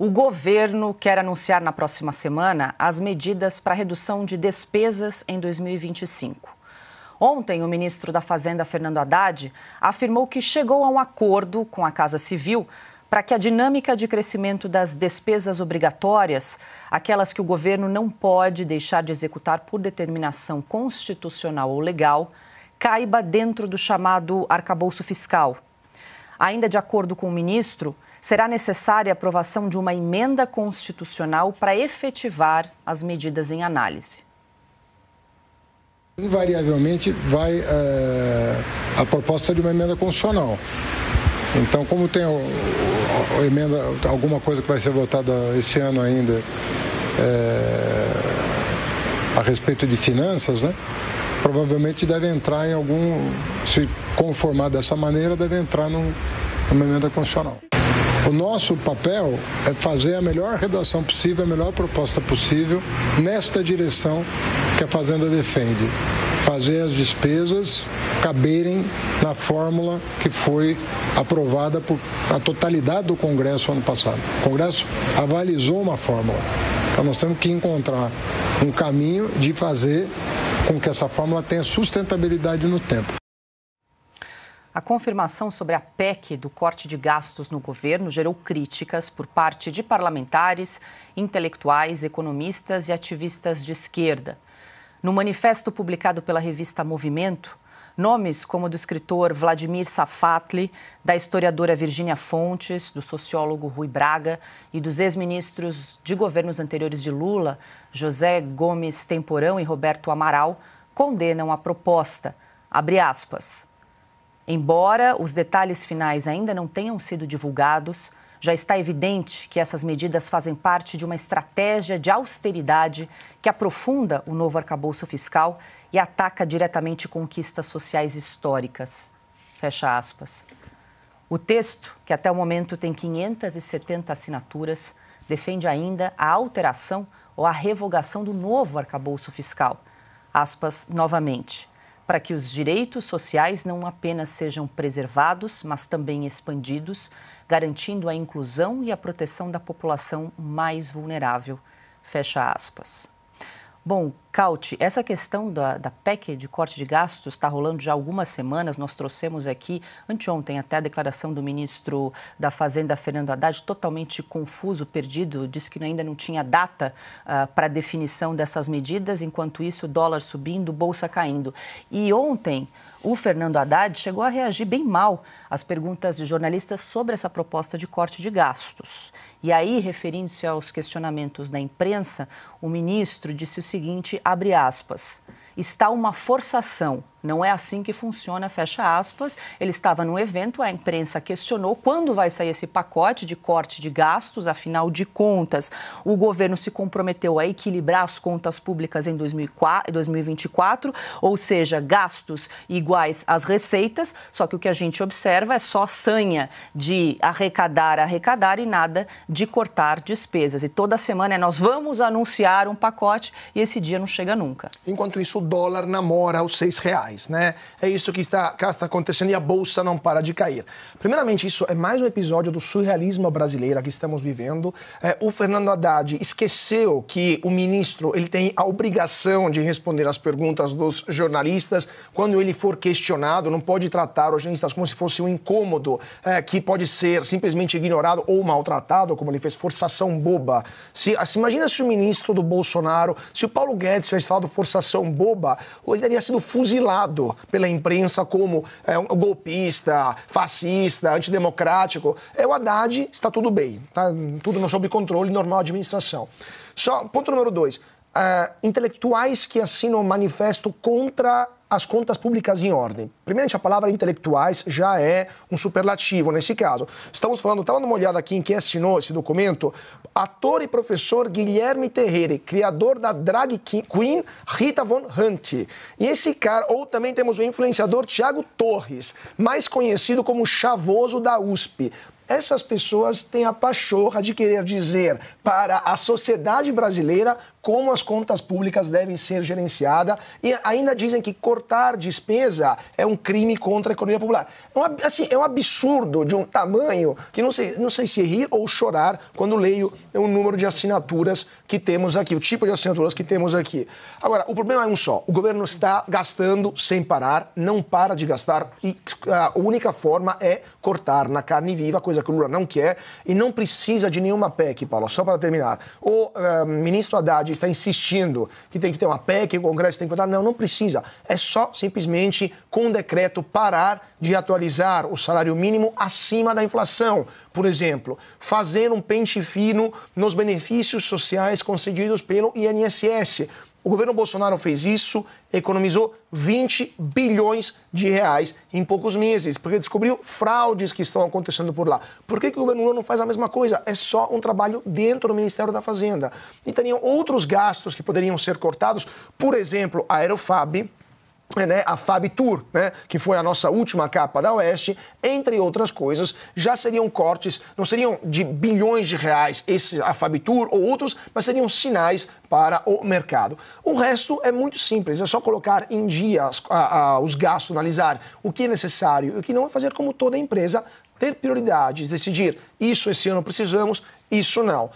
O governo quer anunciar na próxima semana as medidas para redução de despesas em 2025. Ontem, o ministro da Fazenda, Fernando Haddad, afirmou que chegou a um acordo com a Casa Civil para que a dinâmica de crescimento das despesas obrigatórias, aquelas que o governo não pode deixar de executar por determinação constitucional ou legal, caiba dentro do chamado arcabouço fiscal Ainda de acordo com o ministro, será necessária a aprovação de uma emenda constitucional para efetivar as medidas em análise. Invariavelmente vai é, a proposta de uma emenda constitucional. Então, como tem o, o, emenda, alguma coisa que vai ser votada esse ano ainda é, a respeito de finanças, né? provavelmente deve entrar em algum, se conformar dessa maneira, deve entrar no numa emenda constitucional. O nosso papel é fazer a melhor redação possível, a melhor proposta possível, nesta direção que a Fazenda defende. Fazer as despesas caberem na fórmula que foi aprovada por a totalidade do Congresso ano passado. O Congresso avalizou uma fórmula. Então nós temos que encontrar um caminho de fazer com que essa fórmula tenha sustentabilidade no tempo. A confirmação sobre a PEC do corte de gastos no governo gerou críticas por parte de parlamentares, intelectuais, economistas e ativistas de esquerda. No manifesto publicado pela revista Movimento, Nomes como do escritor Vladimir Safatli, da historiadora Virgínia Fontes, do sociólogo Rui Braga e dos ex-ministros de governos anteriores de Lula, José Gomes Temporão e Roberto Amaral, condenam a proposta. Abre aspas. Embora os detalhes finais ainda não tenham sido divulgados, já está evidente que essas medidas fazem parte de uma estratégia de austeridade que aprofunda o novo arcabouço fiscal e ataca diretamente conquistas sociais históricas. Fecha aspas. O texto, que até o momento tem 570 assinaturas, defende ainda a alteração ou a revogação do novo arcabouço fiscal. Aspas novamente para que os direitos sociais não apenas sejam preservados, mas também expandidos, garantindo a inclusão e a proteção da população mais vulnerável. Fecha aspas. Bom, Caute, essa questão da, da PEC de corte de gastos está rolando já há algumas semanas. Nós trouxemos aqui, anteontem, até a declaração do ministro da Fazenda, Fernando Haddad, totalmente confuso, perdido. Disse que ainda não tinha data uh, ah, para definição dessas medidas. Enquanto isso, dólar subindo, bolsa caindo. E ontem, o Fernando Haddad chegou a reagir bem mal às perguntas de jornalistas sobre essa proposta de corte de gastos. E aí, referindo-se aos questionamentos da imprensa, o ministro disse o seguinte, abre aspas, está uma forçação não é assim que funciona, fecha aspas. Ele estava no evento, a imprensa questionou quando vai sair esse pacote de corte de gastos, afinal de contas, o governo se comprometeu a equilibrar as contas públicas em 2024, ou seja, gastos iguais às receitas, só que o que a gente observa é só sanha de arrecadar, arrecadar e nada de cortar despesas. E toda semana é nós vamos anunciar um pacote e esse dia não chega nunca. Enquanto isso, o dólar namora aos seis reais reais, né? É isso que está, que está acontecendo e a bolsa não para de cair. Primeiramente, isso é mais um episódio do surrealismo brasileiro que estamos vivendo. É, o Fernando Haddad esqueceu que o ministro ele tem a obrigação de responder às perguntas dos jornalistas quando ele for questionado. Não pode tratar os jornalistas como se fosse um incômodo é, que pode ser simplesmente ignorado ou maltratado, como ele fez forçação boba. Se, se imagina se o ministro do Bolsonaro, se o Paulo Guedes tivesse falado forçação boba, ele teria sido fuzilado pela imprensa como é, um golpista, fascista, antidemocrático, é o Haddad, está tudo bem, tá? tudo sob controle, normal administração. Só, ponto número dois, uh, intelectuais que assinam manifesto contra as contas públicas em ordem. Primeiramente, a palavra intelectuais já é um superlativo nesse caso. Estamos falando, estava dando uma olhada aqui em quem assinou esse documento, ator e professor Guilherme Terreira, criador da drag queen Rita Von Hunt. E esse cara, ou também temos o influenciador Tiago Torres, mais conhecido como Chavoso da USP essas pessoas têm a pachorra de querer dizer para a sociedade brasileira como as contas públicas devem ser gerenciadas e ainda dizem que cortar despesa é um crime contra a economia popular. É um, assim, é um absurdo de um tamanho que não sei, não sei se rir ou chorar quando leio o número de assinaturas que temos aqui, o tipo de assinaturas que temos aqui. Agora, o problema é um só. O governo está gastando sem parar, não para de gastar e ah, a única forma é cortar na carne viva, coisa que o Lula não quer e não precisa de nenhuma PEC, Paulo. Só para terminar, o uh, ministro Haddad está insistindo que tem que ter uma PEC, que o Congresso tem que votar. Não, não precisa. É só simplesmente, com um decreto, parar de atualizar o salário mínimo acima da inflação. Por exemplo, fazer um pente fino nos benefícios sociais concedidos pelo INSS. O governo Bolsonaro fez isso, economizou 20 bilhões de reais em poucos meses, porque descobriu fraudes que estão acontecendo por lá. Por que, que o governo Lula não faz a mesma coisa? É só um trabalho dentro do Ministério da Fazenda. E teriam outros gastos que poderiam ser cortados, por exemplo, a Aerofab, é, né, a Fab Tour, né, que foi a nossa última capa da Oeste, entre outras coisas, já seriam cortes, não seriam de bilhões de reais esse a Fab Tour ou outros, mas seriam sinais para o mercado. O resto é muito simples, é só colocar em dia as, a, a, os gastos, analisar o que é necessário e o que não, é fazer como toda empresa, ter prioridades, decidir isso esse ano precisamos, isso não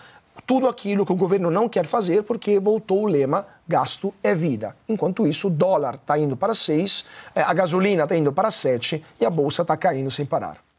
tudo aquilo que o governo não quer fazer porque voltou o lema gasto é vida. Enquanto isso, o dólar está indo para 6, eh, a gasolina está indo para 7 e a bolsa está caindo sem parar.